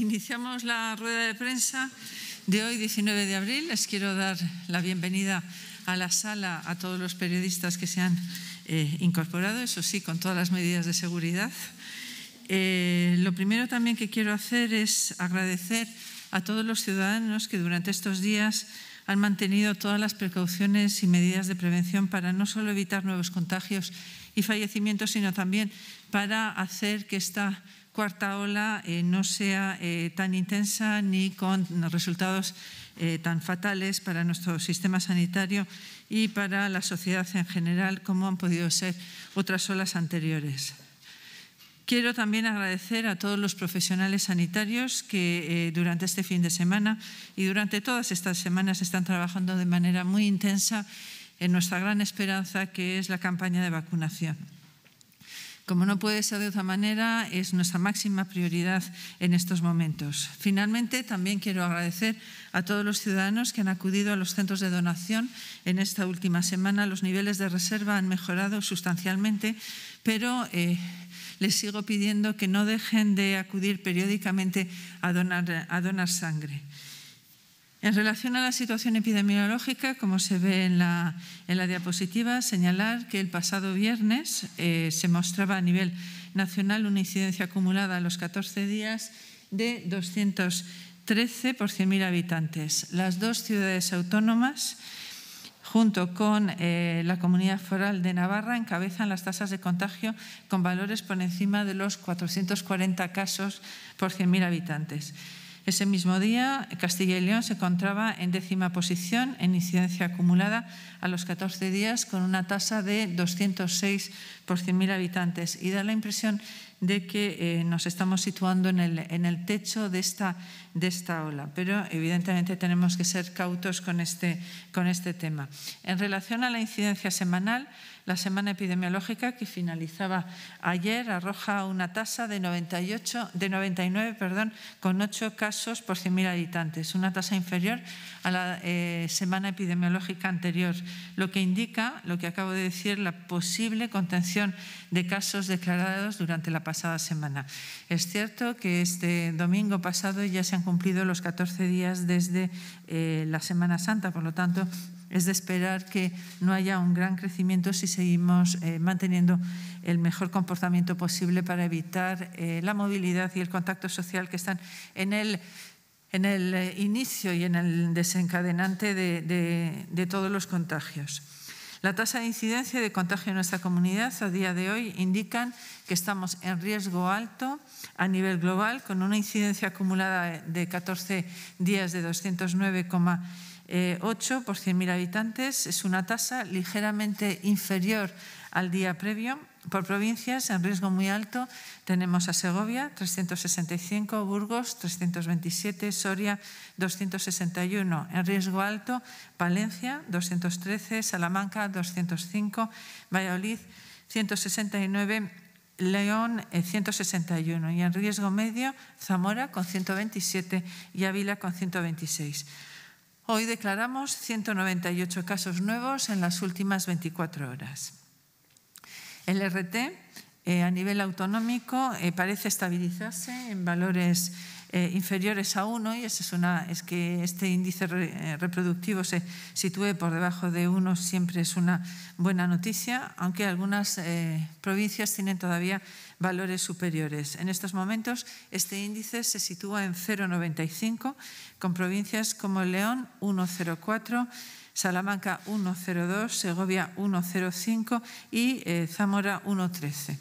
iniciamos la rueda de prensa de hoy, 19 de abril. Les quiero dar la bienvenida a la sala a todos los periodistas que se han eh, incorporado, eso sí, con todas las medidas de seguridad. Eh, lo primero también que quiero hacer es agradecer a todos los ciudadanos que durante estos días han mantenido todas las precauciones y medidas de prevención para no solo evitar nuevos contagios y fallecimientos, sino también para hacer que esta cuarta ola eh, no sea eh, tan intensa ni con resultados eh, tan fatales para nuestro sistema sanitario y para la sociedad en general como han podido ser otras olas anteriores. Quiero también agradecer a todos los profesionales sanitarios que durante este fin de semana y durante todas estas semanas están trabajando de manera muy intensa en nuestra gran esperanza que es la campaña de vacunación. Como no puede ser de otra manera, es nuestra máxima prioridad en estos momentos. Finalmente, también quiero agradecer a todos los ciudadanos que han acudido a los centros de donación. En esta última semana los niveles de reserva han mejorado sustancialmente, pero... Eh, les sigo pidiendo que no dejen de acudir periódicamente a donar sangre. En relación a la situación epidemiológica, como se ve en la, diapositiva, señalar que el pasado viernes eh, se mostraba a nivel nacional una incidencia acumulada a los 14 días de 213 por 100.000 habitantes. Las dos ciudades autónomas, junto con eh, la Comunidad Foral de Navarra, encabezan las tasas de contagio con valores por encima de los 440 casos por 100.000 habitantes. Ese mismo día, Castilla y León se encontraba en décima posición en incidencia acumulada a los 14 días con una tasa de 206 por 100.000 habitantes y da la impresión de que eh, nos estamos situando en el, techo de esta, ola, pero evidentemente tenemos que ser cautos con este, con este tema. En relación a la incidencia semanal, la semana epidemiológica que finalizaba ayer arroja una tasa de, 98, de 99 con 8 casos por 100.000 habitantes, una tasa inferior a la eh, semana epidemiológica anterior, lo que indica, lo que acabo de decir, la posible contención de casos declarados durante la pasada semana. Es cierto que este domingo pasado ya se han cumplido los 14 días desde eh, la Semana Santa, por lo tanto, es de esperar que no haya un gran crecimiento si seguimos eh, manteniendo el mejor comportamiento posible para evitar eh, la movilidad y el contacto social que están en el, en el eh, inicio y en el desencadenante de, todos los contagios. La tasa de incidencia de contagio en nuestra comunidad a día de hoy indican que estamos en riesgo alto a nivel global, con una incidencia acumulada de 14 días de 209,5 eh, 8 por 100.000 habitantes. Es una tasa ligeramente inferior al día previo. Por provincias, en riesgo muy alto, tenemos a Segovia, 365, Burgos, 327, Soria, 261. En riesgo alto, Palencia, 213, Salamanca, 205, Valladolid, 169, León, 161. Eh, y en riesgo medio, Zamora, con 127 y Ávila, con 126. Hoy declaramos 198 casos nuevos en las últimas 24 horas. El RT eh, a nivel autonómico eh, parece estabilizarse en valores eh, inferiores a 1 y es, que este índice reproductivo se sitúe por debajo de 1 siempre es una buena noticia, aunque algunas provincias tienen todavía valores superiores. En estos momentos este índice se sitúa en 0,95 con provincias como León 104, Salamanca 102, Segovia 105 y eh, Zamora 113.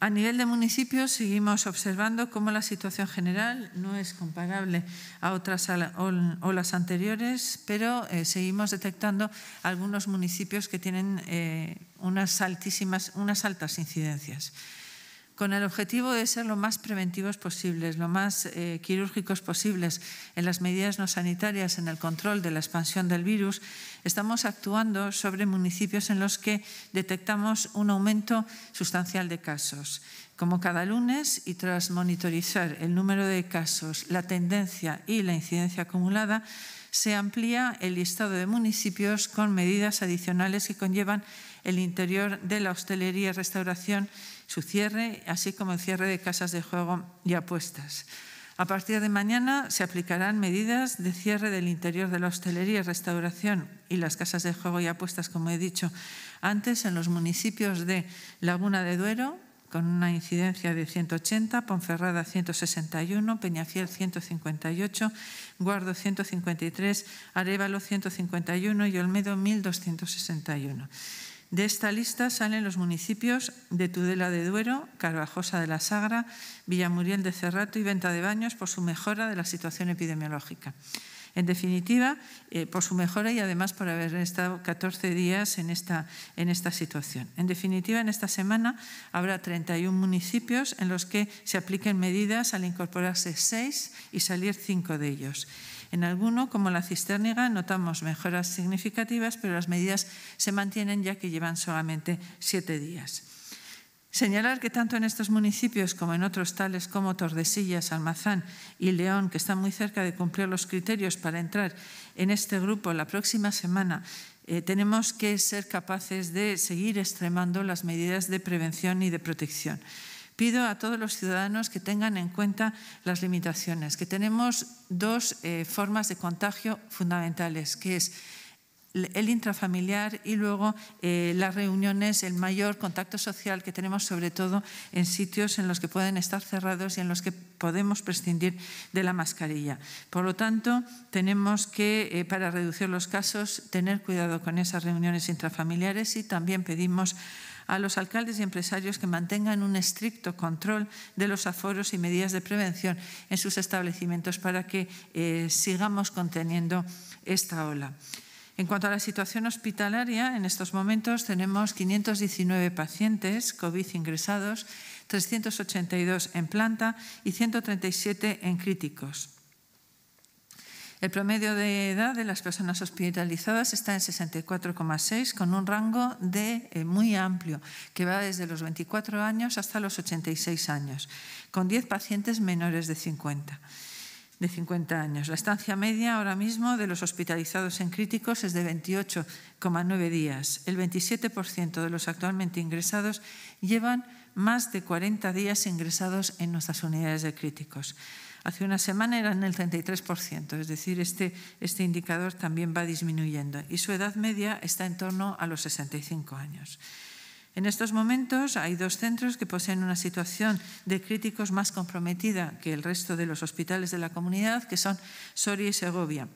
A nivel de municipios seguimos observando cómo la situación general no es comparable a otras olas anteriores, pero eh, seguimos detectando algunos municipios que tienen eh, unas altas incidencias con el objetivo de ser lo más preventivos posibles, lo más eh, quirúrgicos posibles en las medidas no sanitarias, en el control de la expansión del virus, estamos actuando sobre municipios en los que detectamos un aumento sustancial de casos. Como cada lunes y tras monitorizar el número de casos, la tendencia y la incidencia acumulada, se amplía el listado de municipios con medidas adicionales que conllevan el interior de la hostelería, y restauración su cierre, así como el cierre de casas de juego y apuestas. A partir de mañana se aplicarán medidas de cierre del interior de la hostelería, restauración y las casas de juego y apuestas, como he dicho antes, en los municipios de Laguna de Duero, con una incidencia de 180, Ponferrada 161, Peñafiel 158, Guardo 153, Arevalo 151 y Olmedo 1261. De esta lista salen los municipios de Tudela de Duero, Carvajosa de la Sagra, Villamuriel de Cerrato y Venta de Baños por su mejora de la situación epidemiológica. En definitiva, eh, por su mejora y además por haber estado 14 días en esta, en esta situación. En definitiva, en esta semana habrá 31 municipios en los que se apliquen medidas al incorporarse 6 y salir 5 de ellos. En alguno, como la cisterniga, notamos mejoras significativas, pero las medidas se mantienen ya que llevan solamente siete días. Señalar que tanto en estos municipios como en otros tales como Tordesillas, Almazán y León, que están muy cerca de cumplir los criterios para entrar en este grupo la próxima semana, eh, tenemos que ser capaces de seguir extremando las medidas de prevención y de protección pido a todos los ciudadanos que tengan en cuenta las limitaciones, que tenemos dos eh, formas de contagio fundamentales, que es el intrafamiliar y luego eh, las reuniones, el mayor contacto social que tenemos sobre todo en sitios en los que pueden estar cerrados y en los que podemos prescindir de la mascarilla. Por lo tanto, tenemos que, eh, para reducir los casos, tener cuidado con esas reuniones intrafamiliares y también pedimos a los alcaldes y empresarios que mantengan un estricto control de los aforos y medidas de prevención en sus establecimientos para que eh, sigamos conteniendo esta ola. En cuanto a la situación hospitalaria, en estos momentos tenemos 519 pacientes COVID ingresados, 382 en planta y 137 en críticos. El promedio de edad de las personas hospitalizadas está en 64,6, con un rango de, eh, muy amplio, que va desde los 24 años hasta los 86 años, con 10 pacientes menores de 50 de 50 años. La estancia media ahora mismo de los hospitalizados en críticos es de 28,9 días. El 27% de los actualmente ingresados llevan más de 40 días ingresados en nuestras unidades de críticos. Hace una semana en el 33%, es decir, este, este indicador también va disminuyendo y su edad media está en torno a los 65 años. En estos momentos hay dos centros que poseen una situación de críticos más comprometida que el resto de los hospitales de la comunidad, que son Soria y Segovia.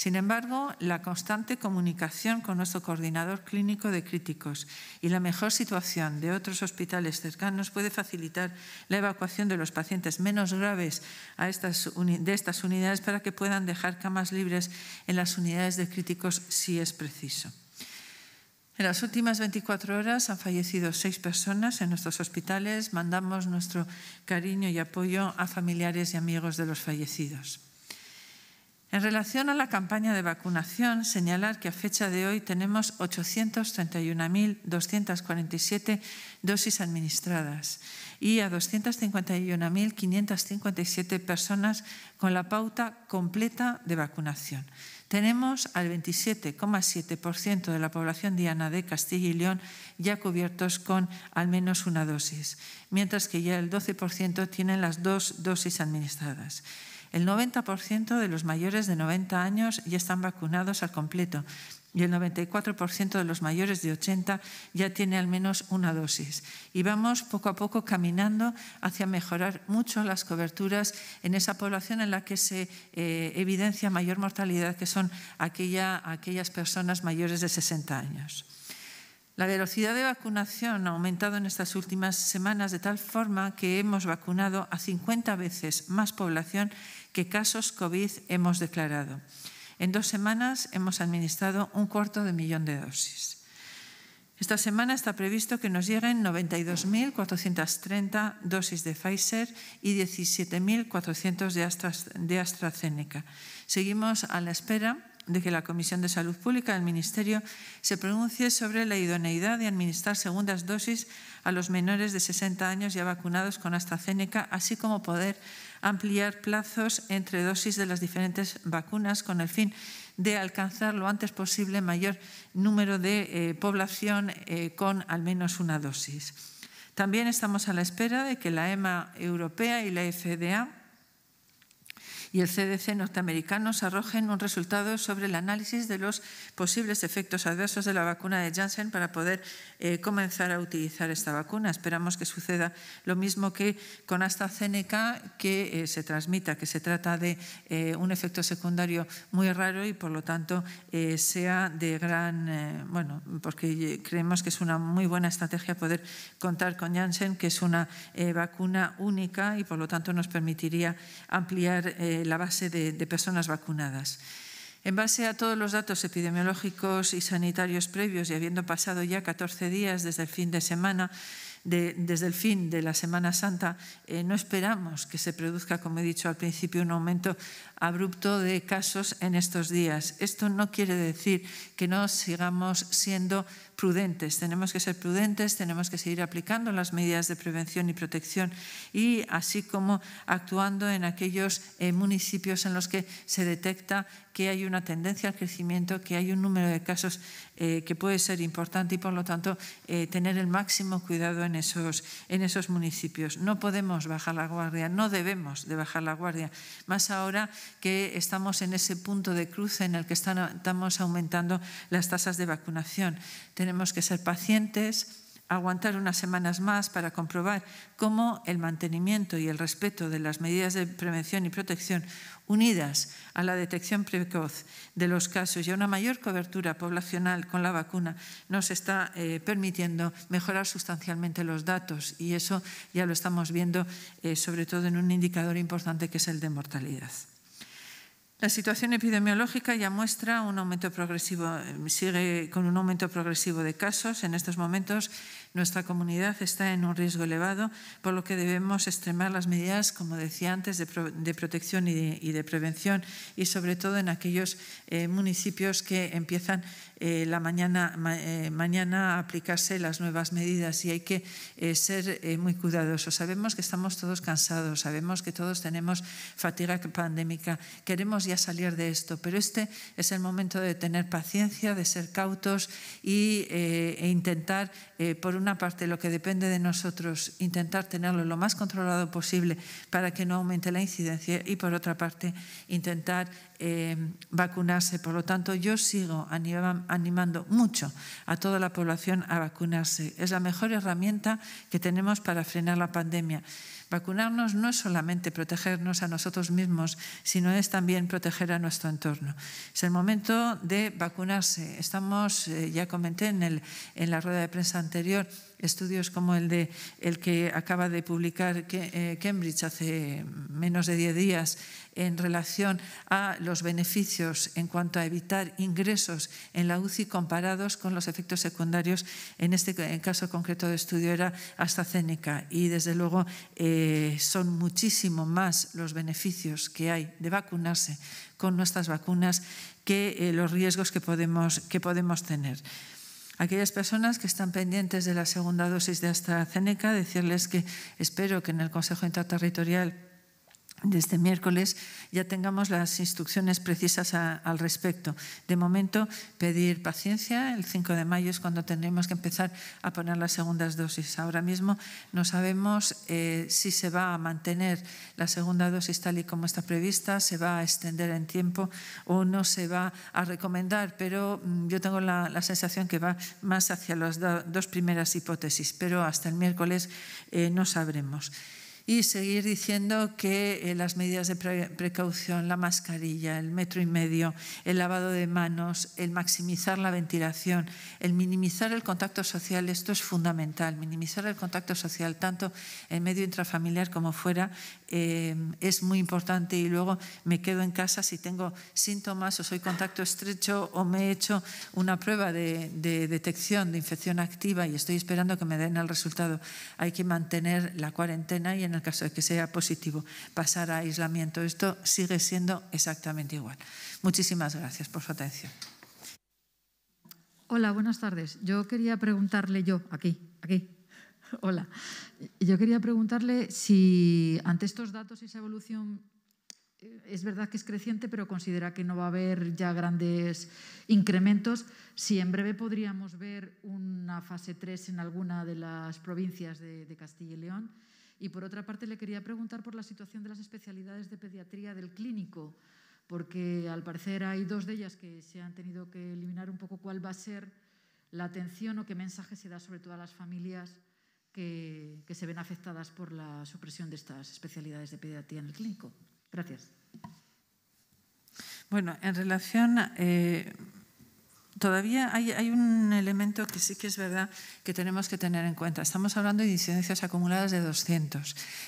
Sin embargo, la constante comunicación con nuestro coordinador clínico de críticos y la mejor situación de otros hospitales cercanos puede facilitar la evacuación de los pacientes menos graves de estas unidades para que puedan dejar camas libres en las unidades de críticos si es preciso. En las últimas 24 horas han fallecido seis personas en nuestros hospitales. Mandamos nuestro cariño y apoyo a familiares y amigos de los fallecidos. En relación a la campaña de vacunación, señalar que a fecha de hoy tenemos 831.247 dosis administradas y a 251.557 personas con la pauta completa de vacunación. Tenemos al 27,7% de la población diana de Castilla y León ya cubiertos con al menos una dosis, mientras que ya el 12% tienen las dos dosis administradas. El 90% de los mayores de 90 años ya están vacunados al completo y el 94% de los mayores de 80 ya tiene al menos una dosis. Y vamos poco a poco caminando hacia mejorar mucho las coberturas en esa población en la que se eh, evidencia mayor mortalidad, que son aquellas personas mayores de 60 años. La velocidad de vacunación ha aumentado en estas últimas semanas de tal forma que hemos vacunado a 50 veces más población ¿Qué casos COVID hemos declarado. En dos semanas hemos administrado un cuarto de millón de dosis. Esta semana está previsto que nos lleguen 92.430 dosis de Pfizer y 17.400 de AstraZeneca. Seguimos a la espera de que la Comisión de Salud Pública del Ministerio se pronuncie sobre la idoneidad de administrar segundas dosis a los menores de 60 años ya vacunados con AstraZeneca, así como poder ampliar plazos entre dosis de las diferentes vacunas con el fin de alcanzar lo antes posible mayor número de eh, población eh, con al menos una dosis. También estamos a la espera de que la EMA europea y la FDA y el CDC norteamericano arrojen un resultado sobre el análisis de los posibles efectos adversos de la vacuna de Janssen para poder eh, comenzar a utilizar esta vacuna. Esperamos que suceda lo mismo que con AstraZeneca, que eh, se transmita, que se trata de eh, un efecto secundario muy raro y por lo tanto sea de gran, bueno, porque creemos que es una muy buena estrategia poder contar con Janssen, que es una vacuna única y por lo tanto nos permitiría ampliar la base de, personas vacunadas. En base a todos los datos epidemiológicos y sanitarios previos y habiendo pasado ya 14 días desde el fin de semana, desde el fin de la Semana Santa, eh, no esperamos que se produzca, como he dicho al principio, un aumento abrupto de casos en estos días. Esto no quiere decir que no sigamos siendo prudentes. Tenemos que ser prudentes, tenemos que seguir aplicando las medidas de prevención y protección y así como actuando en aquellos eh, municipios en los que se detecta que hay una tendencia al crecimiento, que hay un número de casos eh, que puede ser importante y por lo tanto eh, tener el máximo cuidado en esos, en esos municipios. No podemos bajar la guardia, no debemos de bajar la guardia, más ahora que estamos en ese punto de cruce en el que estamos aumentando las tasas de vacunación. Tenemos que ser pacientes, aguantar unas semanas más para comprobar cómo el mantenimiento y el respeto de las medidas de prevención y protección unidas a la detección precoz de los casos y a una mayor cobertura poblacional con la vacuna nos está eh, permitiendo mejorar sustancialmente los datos y eso ya lo estamos viendo eh, sobre todo en un indicador importante que es el de mortalidad. La situación epidemiológica ya muestra un aumento progresivo, eh, sigue con un aumento progresivo de casos. En estos momentos nuestra comunidad está en un riesgo elevado, por lo que debemos extremar las medidas, como decía antes, de, protección y de, prevención, y sobre todo en aquellos eh, municipios que empiezan eh, la mañana, eh, mañana a aplicarse las nuevas medidas y hay que ser muy cuidadosos. Sabemos que estamos todos cansados, sabemos que todos tenemos fatiga pandémica, queremos ya salir de esto, pero este es el momento de tener paciencia, de ser cautos y, e intentar eh, por una parte, lo que depende de nosotros, intentar tenerlo lo más controlado posible para que no aumente la incidencia y, por otra parte, intentar eh, vacunarse. Por lo tanto, yo sigo animando mucho a toda la población a vacunarse. Es la mejor herramienta que tenemos para frenar la pandemia. Vacunarnos no es solamente protegernos a nosotros mismos, sino es también proteger a nuestro entorno. Es el momento de vacunarse. Estamos, eh, ya comenté en, el, en la rueda de prensa anterior, estudios como el, de, el que acaba de publicar eh, Cambridge hace menos de 10 días en relación a los beneficios en cuanto a evitar ingresos en la UCI comparados con los efectos secundarios, en este caso concreto de estudio era AstraZeneca. Y desde luego eh, son muchísimo más los beneficios que hay de vacunarse con nuestras vacunas que eh, los riesgos que podemos, que podemos tener. Aquellas personas que están pendientes de la segunda dosis de AstraZeneca, decirles que espero que en el Consejo Interterritorial desde este miércoles ya tengamos las instrucciones precisas al respecto. De momento, pedir paciencia. El 5 de mayo es cuando tendremos que empezar a poner las segundas dosis. Ahora mismo no sabemos eh, si se va a mantener la segunda dosis tal y como está prevista, se va a extender en tiempo o no se va a recomendar, pero mm, yo tengo la, sensación que va más hacia las dos primeras hipótesis, pero hasta el miércoles eh, no sabremos y seguir diciendo que eh, las medidas de precaución, la mascarilla, el metro y medio, el lavado de manos, el maximizar la ventilación, el minimizar el contacto social, esto es fundamental. Minimizar el contacto social tanto en medio intrafamiliar como fuera eh, es muy importante y luego me quedo en casa si tengo síntomas o soy contacto estrecho o me he hecho una prueba de, de detección de infección activa y estoy esperando que me den el resultado. Hay que mantener la cuarentena y en el el caso de que sea positivo, pasar a aislamiento. Esto sigue siendo exactamente igual. Muchísimas gracias por su atención. Hola, buenas tardes. Yo quería preguntarle yo, aquí, aquí. Hola. Yo quería preguntarle si ante estos datos y esa evolución eh, es verdad que es creciente, pero considera que no va a haber ya grandes incrementos. Si en breve podríamos ver una fase 3 en alguna de las provincias de Castilla y León. Y por otra parte, le quería preguntar por la situación de las especialidades de pediatría del clínico, porque al parecer hay dos de ellas que se han tenido que eliminar un poco cuál va a ser la atención o qué mensaje se da sobre todo a las familias que, se ven afectadas por la supresión de estas especialidades de pediatría en el clínico. Gracias. Bueno, en relación, eh, todavía hay, un elemento que sí que es verdad que tenemos que tener en cuenta. Estamos hablando de incidencias acumuladas de 200.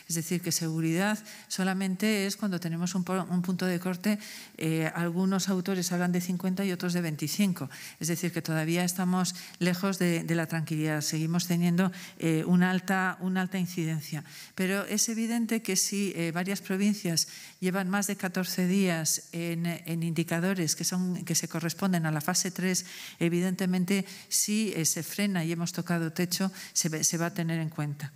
Es decir, que seguridad solamente es cuando tenemos un, punto de corte. Eh, algunos autores hablan de 50 y otros de 25. Es decir, que todavía estamos lejos de, la tranquilidad. Seguimos teniendo eh, una, alta, una alta incidencia. Pero es evidente que si eh, varias provincias llevan más de 14 días en, indicadores que, son, que se corresponden a la fase 3, evidentemente, si eh, se frena y hemos tocado techo, se, va a tener en cuenta.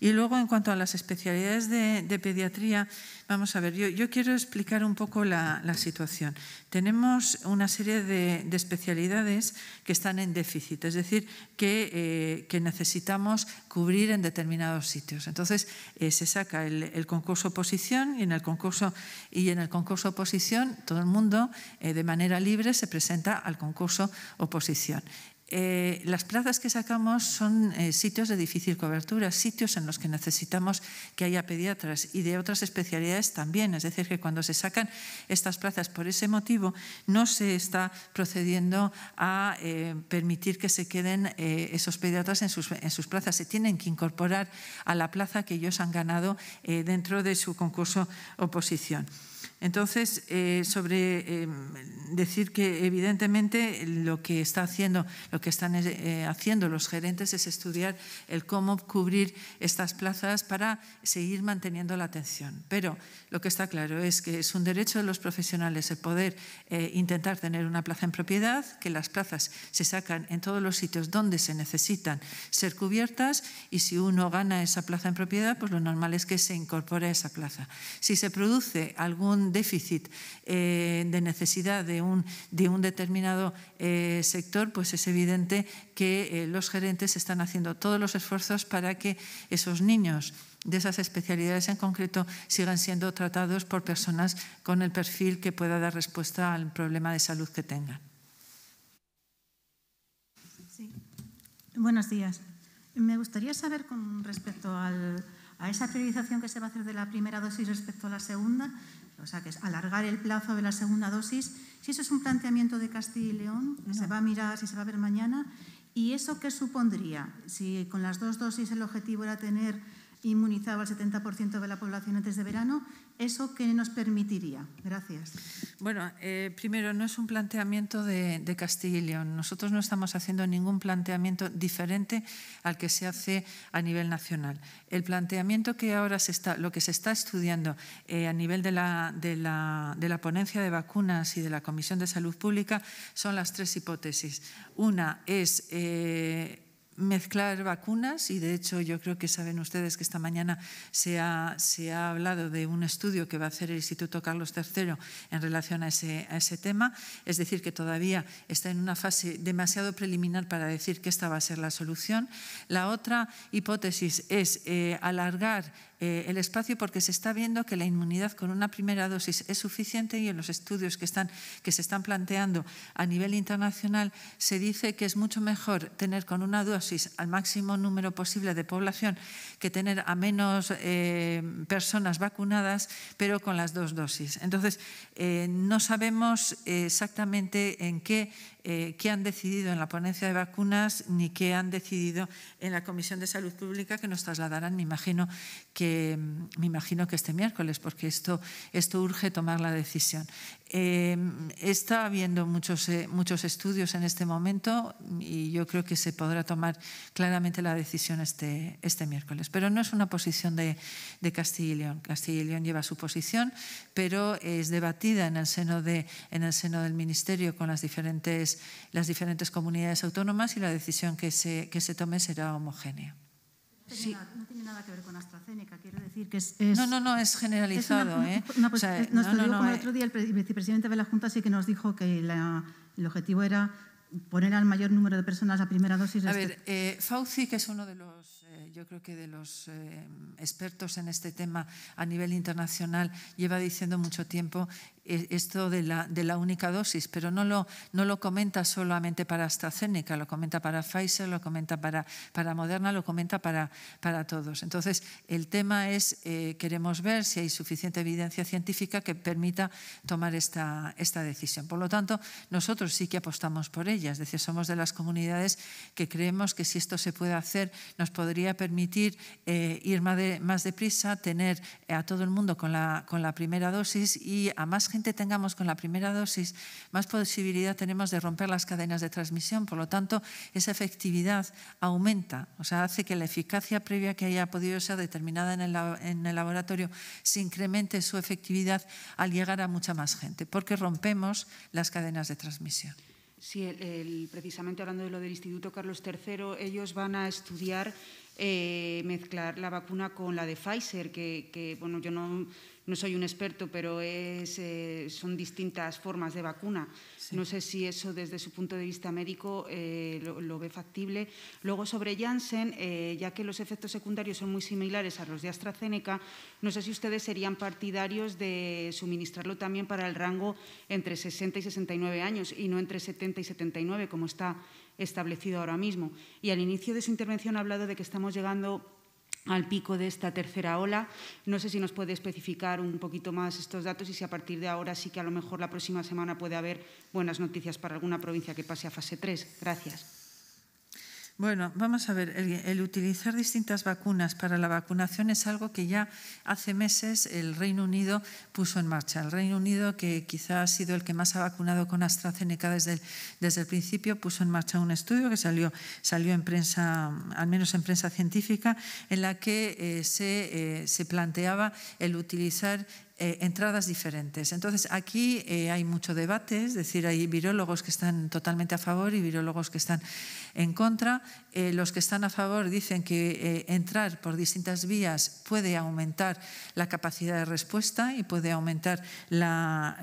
Y luego, en cuanto a las especialidades de pediatría, Vamos a ver, yo, quiero explicar un poco la, situación. Tenemos una serie de, especialidades que están en déficit, es decir, que, eh, necesitamos cubrir en determinados sitios. Entonces, eh, se saca el, concurso oposición y en el concurso, y en el concurso oposición todo el mundo eh, de manera libre se presenta al concurso oposición. Eh, las plazas que sacamos son eh, sitios de difícil cobertura, sitios en los que necesitamos que haya pediatras y de otras especialidades también. Es decir, que cuando se sacan estas plazas por ese motivo, no se está procediendo a eh, permitir que se queden esos pediatras en sus, en sus, plazas. Se tienen que incorporar a la plaza que ellos han ganado dentro de su concurso oposición. Entonces, eh, sobre em, decir que evidentemente lo que, está haciendo, lo que están eh, haciendo los gerentes es estudiar el cómo cubrir estas plazas para seguir manteniendo la atención. Pero lo que está claro es que es un derecho de los profesionales el poder eh, intentar tener una plaza en propiedad, que las plazas se sacan en todos los sitios donde se necesitan ser cubiertas y si uno gana esa plaza en propiedad, pues lo normal es que se incorpore a esa plaza. Si se produce algún déficit eh, de necesidad de un, de un determinado eh, sector, pues es evidente que eh, los gerentes están haciendo todos los esfuerzos para que esos niños de esas especialidades en concreto sigan siendo tratados por personas con el perfil que pueda dar respuesta al problema de salud que tengan. Buenos días. Me gustaría saber con respecto a esa priorización que se va a hacer de la primera dosis respecto a la segunda, o sea, que es alargar el plazo de la segunda dosis. Si eso es un planteamiento de Castilla y León, que se va a mirar, si se va a ver mañana. ¿Y eso qué supondría? Si con las dos dosis el objetivo era tener inmunizado al 70% de la población antes de verano, ¿Eso qué nos permitiría? Gracias. Bueno, eh, primero, no es un planteamiento de, Castilla y León. Nosotros no estamos haciendo ningún planteamiento diferente al que se hace a nivel nacional. El planteamiento que ahora se está, lo que se está estudiando eh, a nivel de la, de, la, ponencia de vacunas y de la Comisión de Salud Pública son las tres hipótesis. Una es... Eh, mezclar vacunas y de hecho yo creo que saben ustedes que esta mañana se ha, hablado de un estudio que va a hacer el Instituto Carlos III en relación a ese, tema. Es decir, que todavía está en una fase demasiado preliminar para decir que esta va a ser la solución. La otra hipótesis es eh, alargar eh, el espacio porque se está viendo que la inmunidad con una primera dosis es suficiente y en los estudios que, están, que se están planteando a nivel internacional se dice que es mucho mejor tener con una dosis al máximo número posible de población que tener a menos eh, personas vacunadas, pero con las dos dosis. Entonces, eh, no sabemos exactamente en qué eh, qué han decidido en la ponencia de vacunas ni qué han decidido en la Comisión de Salud Pública que nos trasladarán, me imagino que, mm, me imagino que este miércoles, porque esto, esto urge tomar la decisión. Eh, está habiendo muchos, eh, muchos estudios en este momento y yo creo que se podrá tomar claramente la decisión este, este miércoles. Pero no es una posición de, Castilla y León. Castilla y León lleva su posición, pero es debatida en el seno, de, en el seno del Ministerio con las diferentes, las diferentes comunidades autónomas y la decisión que que se tome será homogénea. Este no tiene nada que ver con AstraZeneca, quiero decir que es... no, no, no, es generalizado. nos lo dijo el otro día el vicepresidente de la Junta sí que nos dijo que el objetivo era poner al mayor número de personas a primera dosis. A ver, eh, Fauci, que es uno de los yo creo que de los eh, expertos en este tema a nivel internacional, lleva diciendo mucho tiempo eh, esto de la, de la única dosis, pero no lo, no lo comenta solamente para AstraZeneca, lo comenta para Pfizer, lo comenta para, para Moderna, lo comenta para, para todos. Entonces, el tema es, eh, queremos ver si hay suficiente evidencia científica que permita tomar esta, esta decisión. Por lo tanto, nosotros sí que apostamos por ella, es decir, somos de las comunidades que creemos que si esto se puede hacer, nos podría permitir eh, ir más, más, deprisa, tener eh, a todo el mundo con la, con la primera dosis y a más gente tengamos con la primera dosis, más posibilidad tenemos de romper las cadenas de transmisión. Por lo tanto, esa efectividad aumenta, o sea, hace que la eficacia previa que haya podido ser determinada en el, laboratorio se incremente su efectividad al llegar a mucha más gente, porque rompemos las cadenas de transmisión. Sí, precisamente hablando de lo del Instituto Carlos III, ellos van a estudiar eh, mezclar la vacuna con la de Pfizer, que, que bueno, yo no no soy un experto, pero eh, son distintas formas de vacuna. No sé si eso desde su punto de vista médico eh, lo, ve factible. Luego sobre Janssen, eh, ya que los efectos secundarios son muy similares a los de AstraZeneca, no sé si ustedes serían partidarios de suministrarlo también para el rango entre 60 y 69 años y no entre 70 y 79, como está establecido ahora mismo. Y al inicio de su intervención ha hablado de que estamos llegando al pico de esta tercera ola. No sé si nos puede especificar un poquito más estos datos y si a partir de ahora sí que a lo mejor la próxima semana puede haber buenas noticias para alguna provincia que pase a fase 3. Gracias. Bueno, vamos a ver, el, utilizar distintas vacunas para la vacunación es algo que ya hace meses el Reino Unido puso en marcha. El Reino Unido, que quizá ha sido el que más ha vacunado con AstraZeneca desde el, desde el principio, puso en marcha un estudio que salió, salió en prensa, al menos en prensa científica, en la que eh, se, eh, se planteaba el utilizar eh, entradas diferentes. Entonces, aquí eh, hay mucho debate, es decir, hay virólogos que están totalmente a favor y virólogos que están en contra. Eh, los que están a favor dicen que entrar por distintas vías puede aumentar la capacidad de respuesta y puede aumentar la,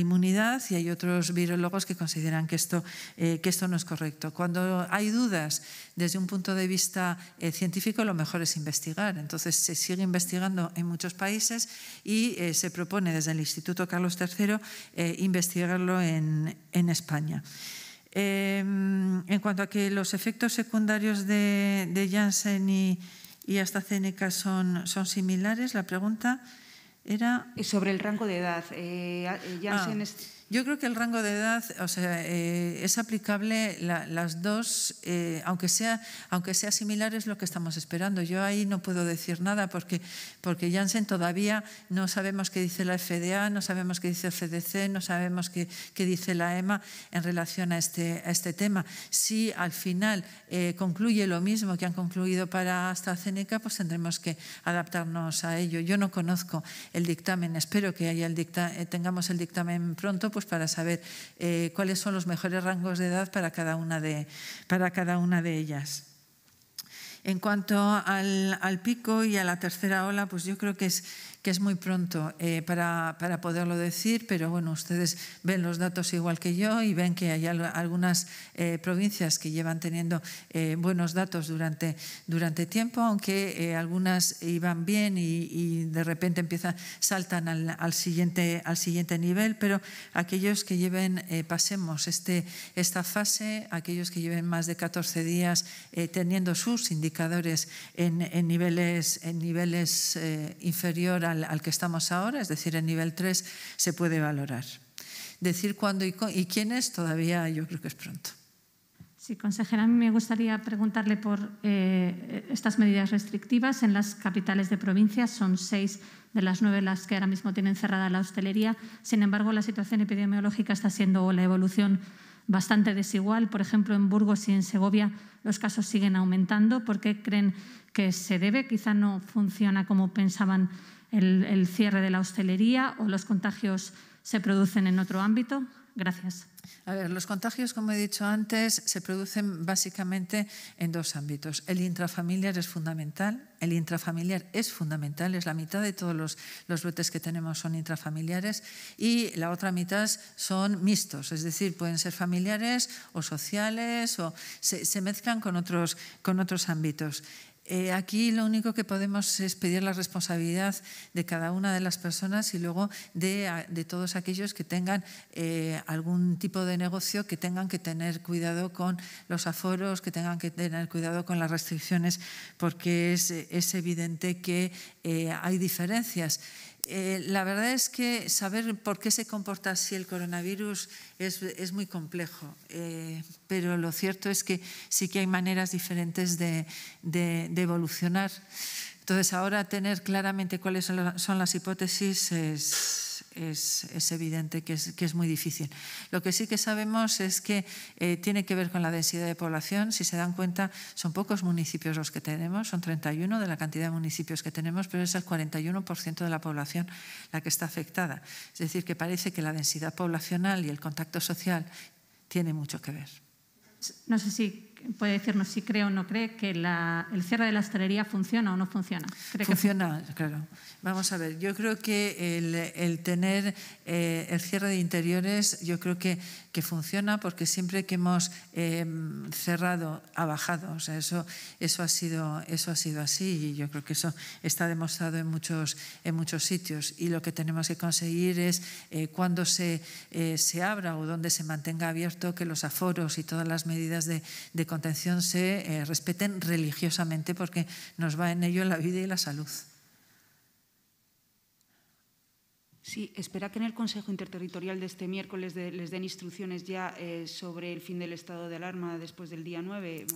inmunidad y hay otros virólogos que consideran que esto, que esto no es correcto. Cuando hay dudas desde un punto de vista científico, lo mejor es investigar. Entonces, se sigue investigando en muchos países y eh, se propone desde el Instituto Carlos III eh, investigarlo en, España. Eh, en cuanto a que los efectos secundarios de, Janssen y, y AstraZeneca son, son similares, la pregunta era... Sobre el rango de edad. Janssen ah. Yo creo que el rango de edad o sea, eh, es aplicable las dos, eh, aunque, sea, aunque sea similar, es lo que estamos esperando. Yo ahí no puedo decir nada porque, porque Janssen todavía no sabemos qué dice la FDA, no sabemos qué dice el CDC, no sabemos qué, dice la EMA en relación a este, a este tema. Si al final eh, concluye lo mismo que han concluido para AstraZeneca, pues tendremos que adaptarnos a ello. Yo no conozco el dictamen, espero que haya el dicta tengamos el dictamen pronto pues, para saber eh, cuáles son los mejores rangos de edad para cada una de, para cada una de ellas. En cuanto al pico y a la tercera ola, pues yo creo que es es muy pronto eh, para, para, poderlo decir, pero bueno, ustedes ven los datos igual que yo y ven que hay algunas eh, provincias que llevan teniendo eh, buenos datos durante, durante tiempo, aunque algunas iban bien y, de repente empiezan, saltan al, siguiente, al siguiente nivel, pero aquellos que lleven, pasemos este, esta fase, aquellos que lleven más de 14 días teniendo sus indicadores en, en niveles, en niveles inferior al al, que estamos ahora, es decir, el nivel 3 se puede valorar. Decir cuándo y, quiénes quién es todavía yo creo que es pronto. Sí, consejera, a mí me gustaría preguntarle por eh, estas medidas restrictivas en las capitales de provincias. Son seis de las nueve las que ahora mismo tienen cerrada la hostelería. Sin embargo, la situación epidemiológica está siendo la evolución bastante desigual. Por ejemplo, en Burgos y en Segovia los casos siguen aumentando. ¿Por qué creen que se debe? Quizá no funciona como pensaban el, cierre de la hostelería o los contagios se producen en otro ámbito? Gracias. A ver, los contagios, como he dicho antes, se producen básicamente en dos ámbitos. El intrafamiliar es fundamental. El intrafamiliar es fundamental, es la mitad de todos los, los brotes que tenemos son intrafamiliares y la otra mitad son mixtos, es decir, pueden ser familiares o sociales o se, se mezclan con otros, con otros ámbitos. Eh, aquí lo único que podemos es pedir la responsabilidad de cada una de las personas y luego de, todos aquellos que tengan eh, algún tipo de negocio, que tengan que tener cuidado con los aforos, que tengan que tener cuidado con las restricciones, porque es, evidente que eh, hay diferencias. Eh, la verdad es que saber por qué se comporta así el coronavirus es, muy complejo, eh, pero lo cierto es que sí que hay maneras diferentes de, de evolucionar. Entonces, ahora tener claramente cuáles son, las hipótesis es, es, evidente que es, muy difícil. Lo que sí que sabemos es que eh, tiene que ver con la densidad de población. Si se dan cuenta, son pocos municipios los que tenemos, son 31 de la cantidad de municipios que tenemos, pero es el 41% de la población la que está afectada. Es decir, que parece que la densidad poblacional y el contacto social tiene mucho que ver. No sé si puede decirnos si cree o no cree que el cierre de la hostelería funciona o no funciona. funciona, claro. Vamos a ver, yo creo que el, tener eh, el cierre de interiores, yo creo que, que funciona porque siempre que hemos em, cerrado ha bajado. O sea, eso, eso, ha sido, eso ha sido así y yo creo que eso está demostrado en muchos, en muchos sitios. Y lo que tenemos que conseguir es eh, cuando se, eh, se abra o donde se mantenga abierto que los aforos y todas las medidas de, de contención se eh, respeten religiosamente porque nos va en ello la vida y la salud. Sí, espera que en el Consejo Interterritorial de este miércoles les den instrucciones ya eh, sobre el fin del estado de alarma después del día 9.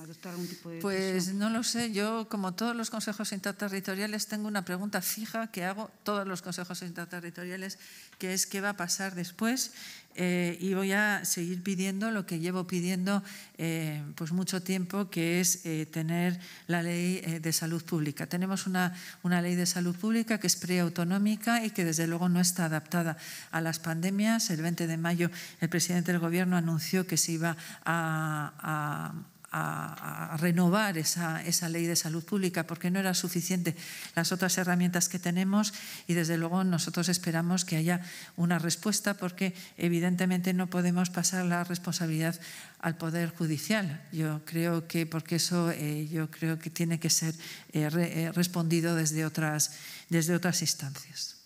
tipo de.? Pues no lo sé. Yo, como todos los consejos interterritoriales, tengo una pregunta fija que hago todos los consejos interterritoriales, que es qué va a pasar después eh, y voy a seguir pidiendo lo que llevo pidiendo eh, pues mucho tiempo, que es eh, tener la ley de salud pública. Tenemos una, una ley de salud pública que es preautonómica y que desde luego no está adaptada a las pandemias. El 20 de mayo el presidente del Gobierno anunció que se iba a a, renovar esa, ley de salud pública porque no era suficiente las otras herramientas que tenemos y desde luego nosotros esperamos que haya una respuesta porque evidentemente no podemos pasar la responsabilidad al Poder Judicial. Yo creo que, porque eso eh, yo creo que tiene que ser eh, eh, respondido desde otras, desde otras instancias.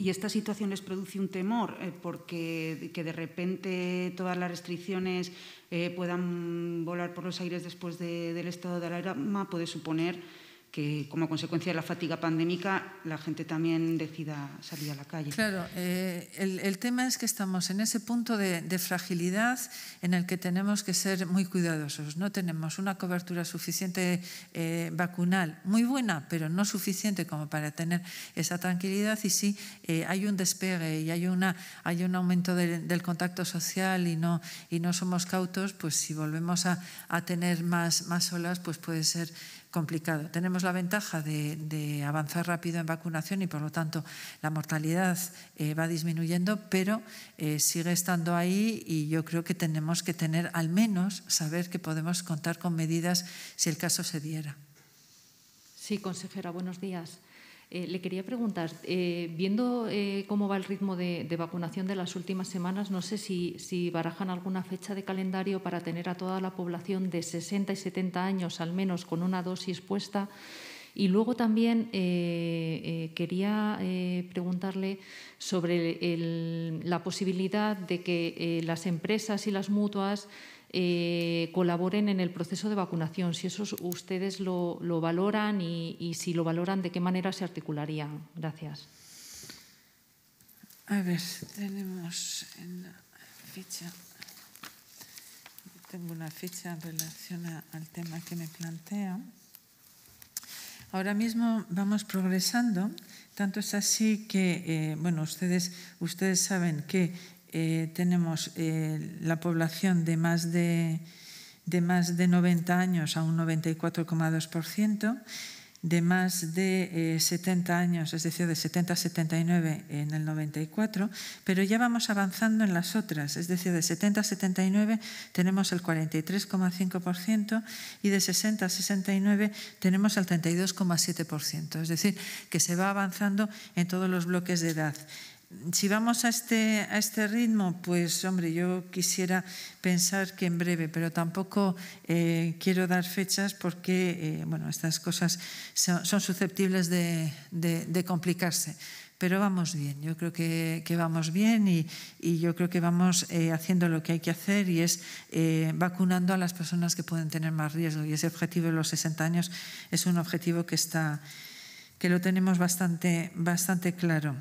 Y esta situación les produce un temor eh, porque que de repente todas las restricciones eh, puedan volar por los aires después del estado de alarma puede suponer que como consecuencia de la fatiga pandémica la gente también decida salir a la calle. Claro, eh, el, tema es que estamos en ese punto de, fragilidad en el que tenemos que ser muy cuidadosos. No tenemos una cobertura suficiente eh, vacunal, muy buena, pero no suficiente como para tener esa tranquilidad y si eh, hay un despegue y hay, una, hay un aumento del contacto social y no, y no somos cautos, pues si volvemos a, tener más, más olas, pues puede ser complicado. Tenemos la ventaja de, avanzar rápido en vacunación y, por lo tanto, la mortalidad eh, va disminuyendo, pero eh, sigue estando ahí y yo creo que tenemos que tener, al menos, saber que podemos contar con medidas si el caso se diera. Sí, consejera, buenos días. Eh, le quería preguntar, eh, viendo eh, cómo va el ritmo de, vacunación de las últimas semanas, no sé si, barajan alguna fecha de calendario para tener a toda la población de 60 y 70 años al menos con una dosis puesta. Y luego también quería preguntarle sobre la posibilidad de que las empresas y las mutuas eh, colaboren en el proceso de vacunación, si eso ustedes lo, lo valoran y, y, si lo valoran, de qué manera se articularía. Gracias. A ver, tenemos en ficha. Tengo una ficha en relación al tema que me plantea. Ahora mismo vamos progresando. Tanto es así que, eh, bueno, ustedes, ustedes saben que eh, tenemos eh, la población de más de, más de 90 años a un 94,2%, de más de 70 eh, años, es decir, de 70 a 79 en el 94, pero ya vamos avanzando en las otras, es decir, de 70 a 79 tenemos el 43,5% y de 60 a 69 tenemos el 32,7%, es decir, que se va avanzando en todos los bloques de edad. Si vamos a este, a este ritmo, pues hombre, yo quisiera pensar que en breve, pero tampoco eh, quiero dar fechas porque eh, bueno, estas cosas son, susceptibles de, complicarse. Pero vamos bien, yo creo que, vamos bien y, yo creo que vamos eh, haciendo lo que hay que hacer y es vacunando a las personas que pueden tener más riesgo. Y ese objetivo de los 60 años es un objetivo que, está, que lo tenemos bastante, bastante claro.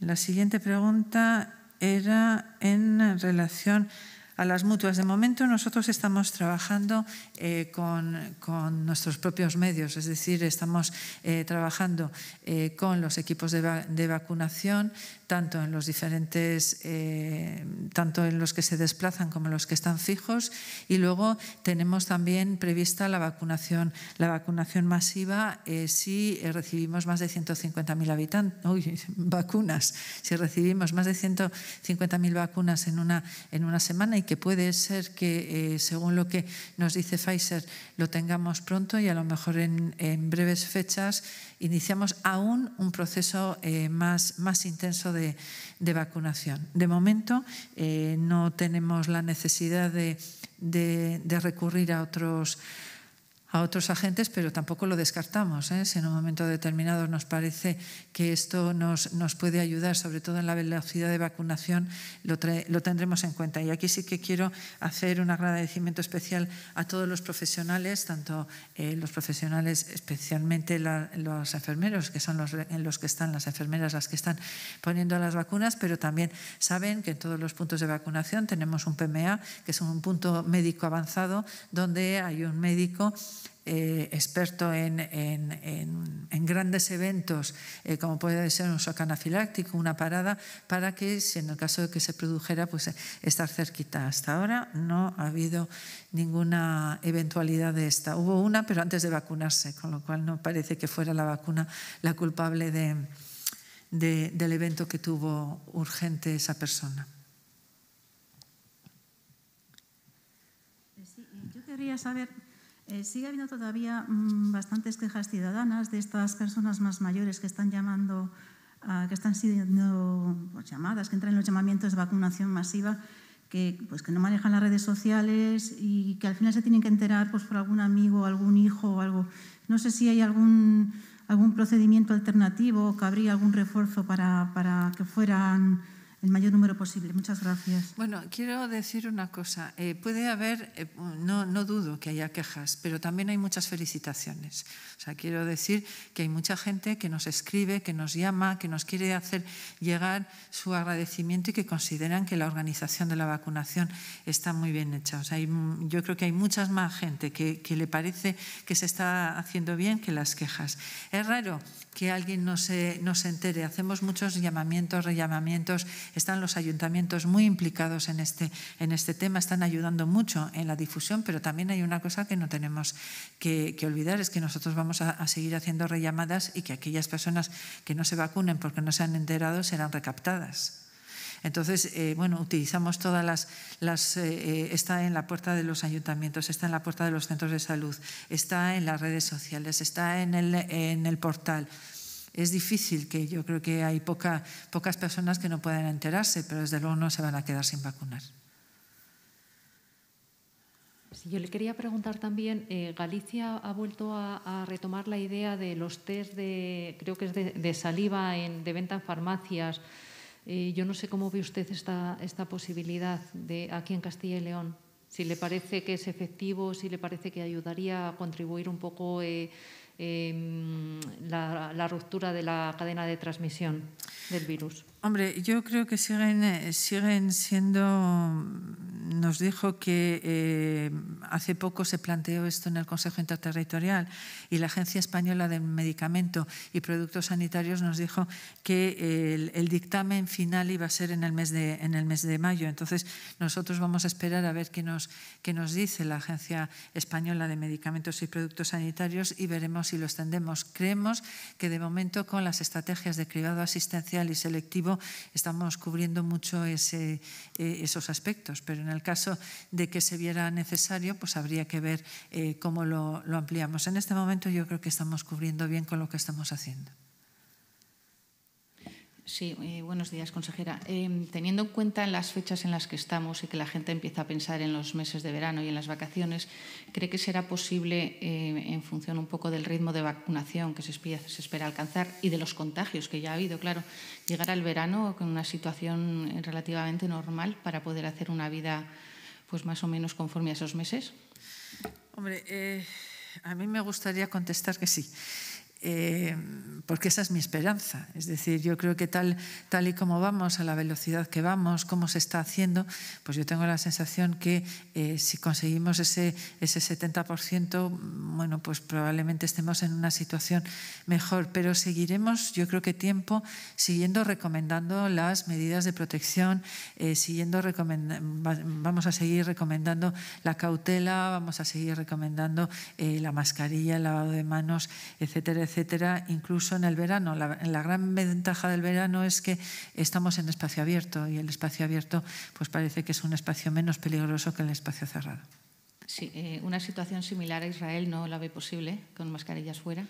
La siguiente pregunta era en relación a las mutuas. De momento nosotros estamos trabajando eh, con, nuestros propios medios, es decir, estamos eh, trabajando eh, con los equipos de vacunación, tanto en los diferentes, eh, tanto en los que se desplazan como en los que están fijos. Y luego tenemos también prevista la vacunación, la vacunación masiva eh, si eh, recibimos más de 150.000 habitantes, vacunas, si recibimos más de 150.000 vacunas en una, en una semana y que puede ser que, según lo que nos dice Pfizer, lo tengamos pronto y a lo mejor en breves fechas iniciamos aún un proceso eh, más, más intenso de, de, vacunación. De momento eh, no tenemos la necesidad de, de recurrir a otros a otros agentes, pero tampoco lo descartamos. ¿eh? Si en un momento determinado nos parece que esto nos, nos puede ayudar, sobre todo en la velocidad de vacunación, lo, tendremos en cuenta. Y aquí sí que quiero hacer un agradecimiento especial a todos los profesionales, tanto eh, los profesionales, especialmente los enfermeros, que son los, en los que están las enfermeras, las que están poniendo las vacunas, pero también saben que en todos los puntos de vacunación tenemos un PMA, que es un punto médico avanzado, donde hay un médico eh, experto en, en, grandes eventos, eh, como puede ser un shock anafiláctico, una parada, para que, si en el caso de que se produjera, pues eh, estar cerquita. Hasta ahora no ha habido ninguna eventualidad de esta. Hubo una, pero antes de vacunarse, con lo cual no parece que fuera la vacuna la culpable de, del evento que tuvo urgente esa persona. yo quería saber eh, sigue habiendo todavía mm, bastantes quejas ciudadanas de estas personas más mayores que están llamando, que están siendo pues, llamadas, que entran en los llamamientos de vacunación masiva, que, pues, que no manejan las redes sociales y que al final se tienen que enterar pues, por algún amigo, algún hijo o algo. No sé si hay algún, algún procedimiento alternativo, que habría algún refuerzo para, para que fueran el mayor número posible. Muchas gracias. Bueno, quiero decir una cosa. Eh, puede haber, eh, no, no, dudo que haya quejas, pero también hay muchas felicitaciones. O sea, quiero decir que hay mucha gente que nos escribe, que nos llama, que nos quiere hacer llegar su agradecimiento y que consideran que la organización de la vacunación está muy bien hecha. O sea, yo creo que hay muchas más gente que, le parece que se está haciendo bien que las quejas. Es raro que alguien no se, no se entere. Hacemos muchos llamamientos, rellamamientos están los ayuntamientos muy implicados en este, en este tema, están ayudando mucho en la difusión, pero también hay una cosa que no tenemos que, olvidar, es que nosotros vamos a, seguir haciendo rellamadas y que aquellas personas que no se vacunen porque no se han enterado serán recaptadas. Entonces, eh, bueno, utilizamos todas las... Eh, eh, está en la puerta de los ayuntamientos, está en la puerta de los centros de salud, está en las redes sociales, está en el portal es difícil, que yo creo que hay pocas pocas personas que no puedan enterarse, pero desde luego no se van a quedar sin vacunar. yo le quería preguntar también, eh, Galicia ha vuelto a, retomar la idea de los test de, creo que es de, saliva, en, de venta en farmacias. Eh, yo no sé cómo ve usted esta, esta posibilidad de aquí en Castilla y León. Si le parece que es efectivo, si le parece que ayudaría a contribuir un poco eh, Em, la ruptura de la cadena de transmisión del virus. Hombre, yo creo que siguen, eh, siguen siendo, mm, nos dijo que eh, hace poco se planteó esto en el Consejo Interterritorial y la Agencia Española de Medicamento y Productos Sanitarios nos dijo que el, dictamen final iba a ser en el, mes de, en el mes de mayo. Entonces, nosotros vamos a esperar a ver qué nos, qué nos dice la Agencia Española de Medicamentos y Productos Sanitarios y veremos si lo extendemos. Creemos que de momento con las estrategias de cribado asistencial y selectivo estamos cubriendo mucho eh, esos aspectos, pero en el caso de que se viera necesario, pues habría que ver eh, cómo lo, lo ampliamos. En este momento yo creo que estamos cubriendo bien con lo que estamos haciendo. Sí, eh, buenos días, consejera. Em, teniendo en cuenta las fechas en las que estamos y que la gente empieza a pensar en los meses de verano y en las vacaciones, ¿cree que será posible, eh, en función un poco del ritmo de vacunación que se, espera alcanzar y de los contagios que ya ha habido, claro, llegar al verano con una situación relativamente normal para poder hacer una vida pues más o menos conforme a esos meses? Hombre, eh, a mí me gustaría contestar que sí. Eh, porque esa es mi esperanza. Es decir, yo creo que tal, tal y como vamos, a la velocidad que vamos, cómo se está haciendo, pues yo tengo la sensación que eh, si conseguimos ese, ese 70%, bueno, pues probablemente estemos en una situación mejor. Pero seguiremos, yo creo que tiempo, siguiendo recomendando las medidas de protección, eh, siguiendo vamos a seguir recomendando la cautela, vamos a seguir recomendando la mascarilla, el lavado de manos, etcétera etcétera, incluso en el verano. La, la, gran ventaja del verano es que estamos en espacio abierto y el espacio abierto pues parece que es un espacio menos peligroso que el espacio cerrado. Sí, eh, una situación similar a Israel no la ve posible con mascarillas fuera.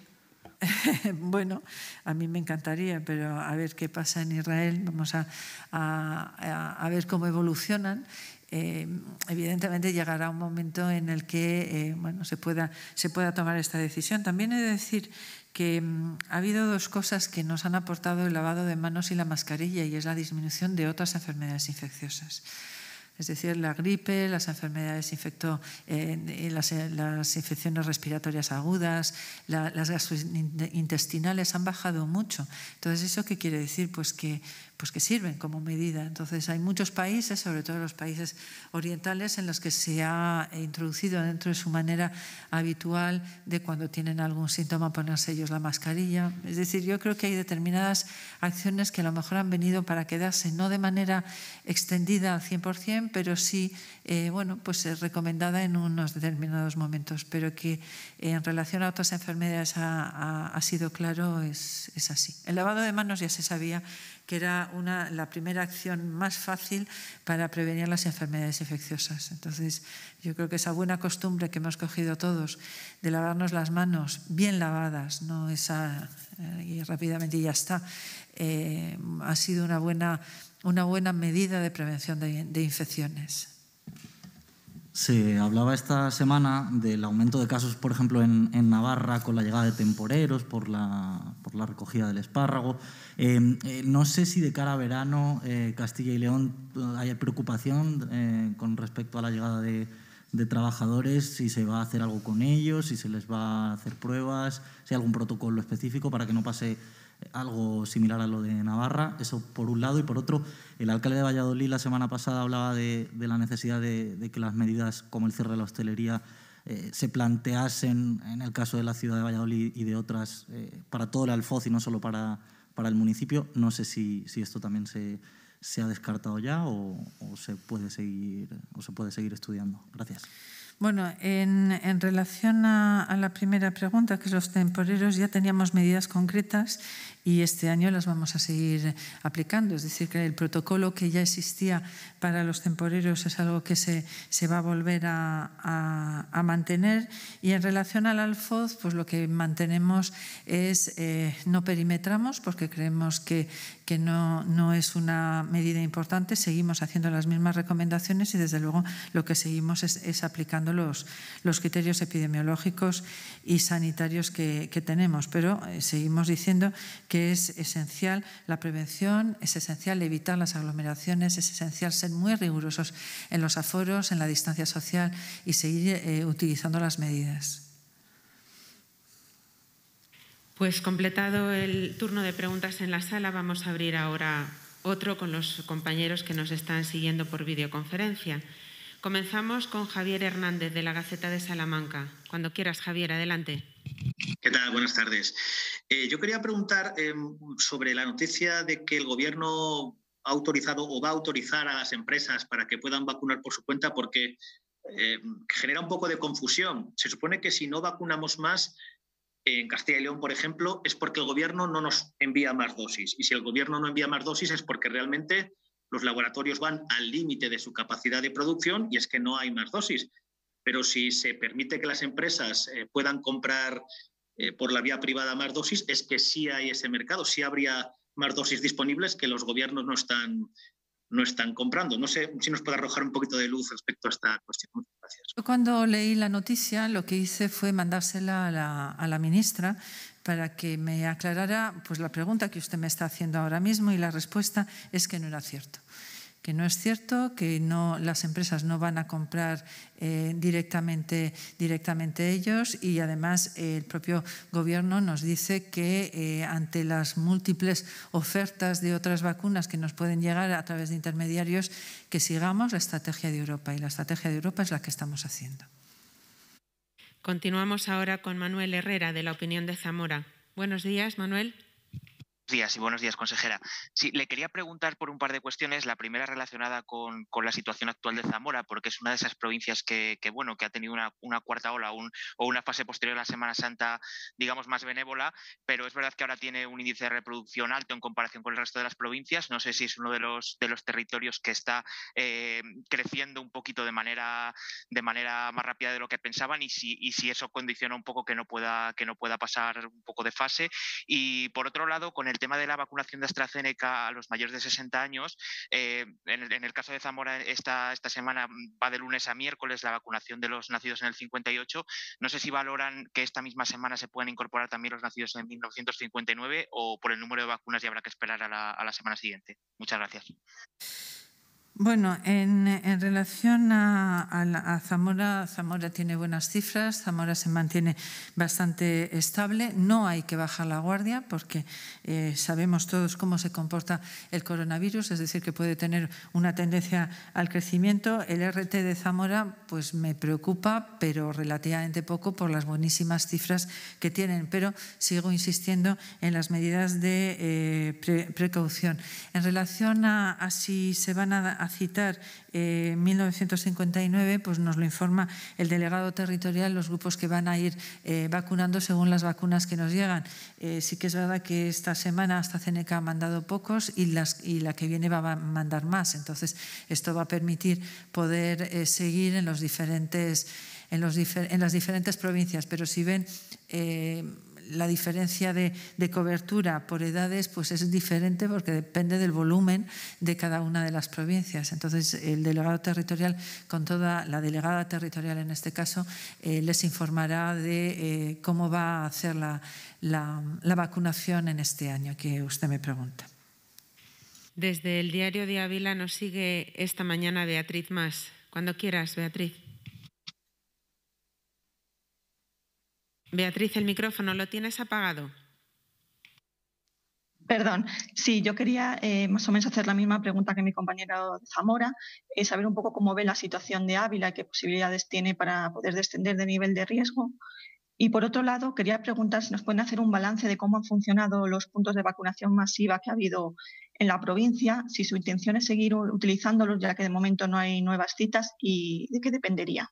bueno, a mí me encantaría, pero a ver qué pasa en Israel, vamos a, ver cómo evolucionan eh, evidentemente llegará un momento en el que eh, bueno, se, pueda, se pueda tomar esta decisión. También he de decir que mm, ha habido dos cosas que nos han aportado el lavado de manos y la mascarilla, y es la disminución de otras enfermedades infecciosas. Es decir, la gripe, las enfermedades infecto, eh, eh, las, infecciones respiratorias agudas, las gastrointestinales han bajado mucho. Entonces, ¿eso qué quiere decir? Pues que pues que sirven como medida. Entonces hay muchos países, sobre todo los países orientales, en los que se ha introducido dentro de su manera habitual de cuando tienen algún síntoma ponerse ellos la mascarilla. Es decir, yo creo que hay determinadas acciones que a lo mejor han venido para quedarse, no de manera extendida al 100%, pero sí eh, bueno, pues eh, recomendada en unos determinados momentos, pero que eh, en relación a otras enfermedades ha, ha, ha sido claro, es, es así. El lavado de manos ya se sabía que era una, la primera acción más fácil para prevenir las enfermedades infecciosas. Entonces, yo creo que esa buena costumbre que hemos cogido todos de lavarnos las manos bien lavadas, no esa eh, y rápidamente ya está, eh, ha sido una buena, una buena medida de prevención de infecciones. Se hablaba esta semana del aumento de casos, por ejemplo, en, Navarra con la llegada de temporeros por la, por la recogida del espárrago. Eh, eh, no sé si de cara a verano eh, Castilla y León hay preocupación con respecto a la llegada de, de trabajadores, si se va a hacer algo con ellos, si se les va a hacer pruebas, si hay algún protocolo específico para que no pase algo similar a lo de Navarra, eso por un lado, y por otro, el alcalde de Valladolid la semana pasada hablaba de, la necesidad de, que las medidas como el cierre de la hostelería eh, se planteasen, en el caso de la ciudad de Valladolid y de otras, eh, para todo el Alfoz y no solo para, para el municipio. No sé si, esto también se, se, ha descartado ya o, se puede seguir, o se puede seguir estudiando. Gracias. Bueno, en, relación a, a, la primera pregunta, que es los temporeros, ya teníamos medidas concretas y este año las vamos a seguir aplicando. Es decir, que el protocolo que ya existía para los temporeros es algo que se, se va a volver a, a, mantener. Y en relación al alfoz, pues lo que mantenemos es eh, no perimetramos porque creemos que, que no, no es una medida importante. Seguimos haciendo las mismas recomendaciones y desde luego lo que seguimos es, es aplicando los, los criterios epidemiológicos y sanitarios que, que tenemos. Pero eh, seguimos diciendo que es esencial la prevención, es esencial evitar las aglomeraciones, es esencial ser muy rigurosos en los aforos, en la distancia social y seguir eh, utilizando las medidas. Pues completado el turno de preguntas en la sala, vamos a abrir ahora otro con los compañeros que nos están siguiendo por videoconferencia. Comenzamos con Javier Hernández de la Gaceta de Salamanca. Cuando quieras, Javier, adelante. ¿Qué tal? Buenas tardes. Eh, yo quería preguntar eh, sobre la noticia de que el gobierno ha autorizado o va a autorizar a las empresas para que puedan vacunar por su cuenta porque eh, genera un poco de confusión. Se supone que si no vacunamos más, en Castilla y León, por ejemplo, es porque el gobierno no nos envía más dosis. Y si el gobierno no envía más dosis es porque realmente los laboratorios van al límite de su capacidad de producción y es que no hay más dosis. Pero si se permite que las empresas eh, puedan comprar eh, por la vía privada más dosis, es que sí hay ese mercado, sí habría más dosis disponibles que los gobiernos no están, no están comprando. No sé si nos puede arrojar un poquito de luz respecto a esta cuestión. gracias. cuando leí la noticia, lo que hice fue mandársela a la ministra para que me aclarara pues, la pregunta que usted me está haciendo ahora mismo y la respuesta es que no era cierto que no es cierto, que no, las empresas no van a comprar eh, directamente, directamente ellos y además el propio gobierno nos dice que eh, ante las múltiples ofertas de otras vacunas que nos pueden llegar a través de intermediarios, que sigamos la estrategia de Europa y la estrategia de Europa es la que estamos haciendo. Continuamos ahora con Manuel Herrera, de la Opinión de Zamora. Buenos días, Manuel días y buenos días, consejera. Sí, le quería preguntar por un par de cuestiones. La primera relacionada con, la situación actual de Zamora, porque es una de esas provincias que, bueno, que ha tenido una, cuarta ola o una fase posterior a la Semana Santa, digamos, más benévola, pero es verdad que ahora tiene un índice de reproducción alto en comparación con el resto de las provincias. No sé si es uno de los, de los territorios que está eh, creciendo un poquito de manera, de manera más rápida de lo que pensaban y si, y si eso condiciona un poco que no pueda, que no pueda pasar un poco de fase. Y por otro lado, con el el tema de la vacunación de AstraZeneca a los mayores de 60 años, eh, en, el caso de Zamora esta, esta semana va de lunes a miércoles la vacunación de los nacidos en el 58. No sé si valoran que esta misma semana se puedan incorporar también los nacidos en 1959 o por el número de vacunas y habrá que esperar a la, a la semana siguiente. Muchas gracias. Bueno, en, relación a, Zamora, Zamora tiene buenas cifras, Zamora se mantiene bastante estable, no hay que bajar la guardia porque eh, sabemos todos cómo se comporta el coronavirus, es decir, que puede tener una tendencia al crecimiento. El RT de Zamora pues me preocupa, pero relativamente poco por las buenísimas cifras que tienen, pero sigo insistiendo en las medidas de eh, precaución. En relación a si se van a citar 1959, eh, pues nos lo informa el delegado territorial, los grupos que van a ir eh, vacunando según las vacunas que nos llegan. Eh, sí que es verdad que esta semana hasta CNK ha mandado pocos y, las, y la que viene va a mandar más. Entonces, esto va a permitir poder seguir en, los diferentes, en, los, en las diferentes provincias. Pero si ven la diferencia de, cobertura por edades pues es diferente porque depende del volumen de cada una de las provincias. Entonces, el delegado territorial, con toda la delegada territorial en este caso, eh, les informará de eh, cómo va a hacer la, la, la vacunación en este año que usted me pregunta. Desde el diario de Ávila nos sigue esta mañana Beatriz Más. Cuando quieras, Beatriz. Beatriz, el micrófono lo tienes apagado. Perdón, sí, yo quería eh, más o menos hacer la misma pregunta que mi compañero Zamora, es eh, saber un poco cómo ve la situación de Ávila y qué posibilidades tiene para poder descender de nivel de riesgo. Y por otro lado, quería preguntar si nos pueden hacer un balance de cómo han funcionado los puntos de vacunación masiva que ha habido en la provincia, si su intención es seguir utilizándolos, ya que de momento no hay nuevas citas y de qué dependería.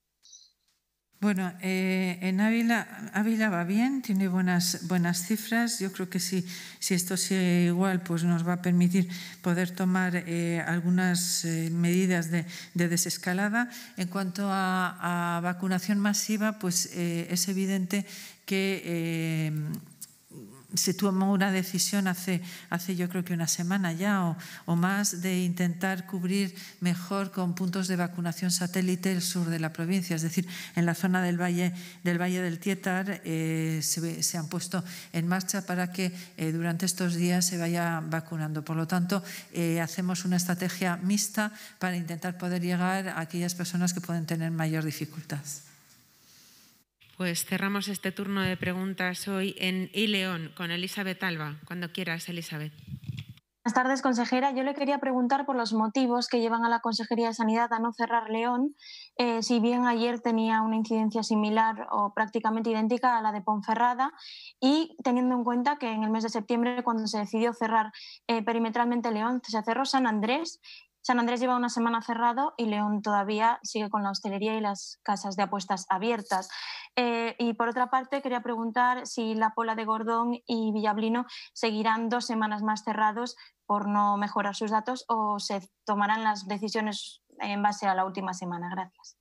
Bueno, eh, en Ávila, Ávila va bien, tiene buenas, buenas cifras. Yo creo que si, si esto sigue igual, pues nos va a permitir poder tomar eh, algunas eh, medidas de, desescalada. En cuanto a, a vacunación masiva, pues es evidente que se tomó una decisión hace, hace yo creo que una semana ya o, más de intentar cubrir mejor con puntos de vacunación satélite el sur de la provincia. Es decir, en la zona del Valle del, valle del Tietar eh, se, han puesto en marcha para que eh, durante estos días se vaya vacunando. Por lo tanto, eh, hacemos una estrategia mixta para intentar poder llegar a aquellas personas que pueden tener mayor dificultad. Pues cerramos este turno de preguntas hoy en Ileón con Elizabeth Alba. Cuando quieras, Elizabeth. Buenas tardes, consejera. Yo le quería preguntar por los motivos que llevan a la Consejería de Sanidad a no cerrar León, eh, si bien ayer tenía una incidencia similar o prácticamente idéntica a la de Ponferrada, y teniendo en cuenta que en el mes de septiembre, cuando se decidió cerrar eh, perimetralmente León, se cerró San Andrés San Andrés lleva una semana cerrado y León todavía sigue con la hostelería y las casas de apuestas abiertas. Eh, y por otra parte, quería preguntar si La Pola de Gordón y Villablino seguirán dos semanas más cerrados por no mejorar sus datos o se tomarán las decisiones en base a la última semana. Gracias.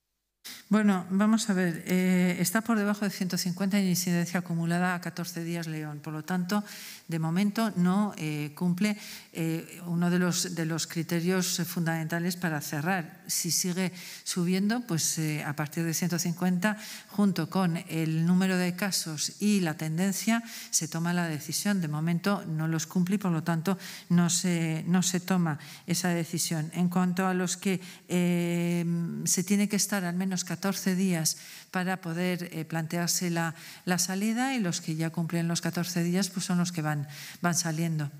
Bueno, vamos a ver, eh, está por debajo de 150 en incidencia acumulada a 14 días León, por lo tanto, de momento no eh, cumple eh, uno de los criterios fundamentales para cerrar si sigue subiendo, pues eh, a partir de 150, junto con el número de casos y la tendencia, se toma la decisión. De momento no los cumple y, por lo tanto, no se, no se toma esa decisión. En cuanto a los que eh, se tiene que estar al menos 14 días para poder eh, plantearse la, la, salida y los que ya cumplen los 14 días, pues son los que van, van saliendo.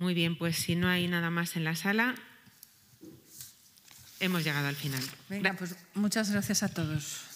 Muy bien, pues si no hay nada más en la sala, hemos llegado al final. pues muchas gracias a todos.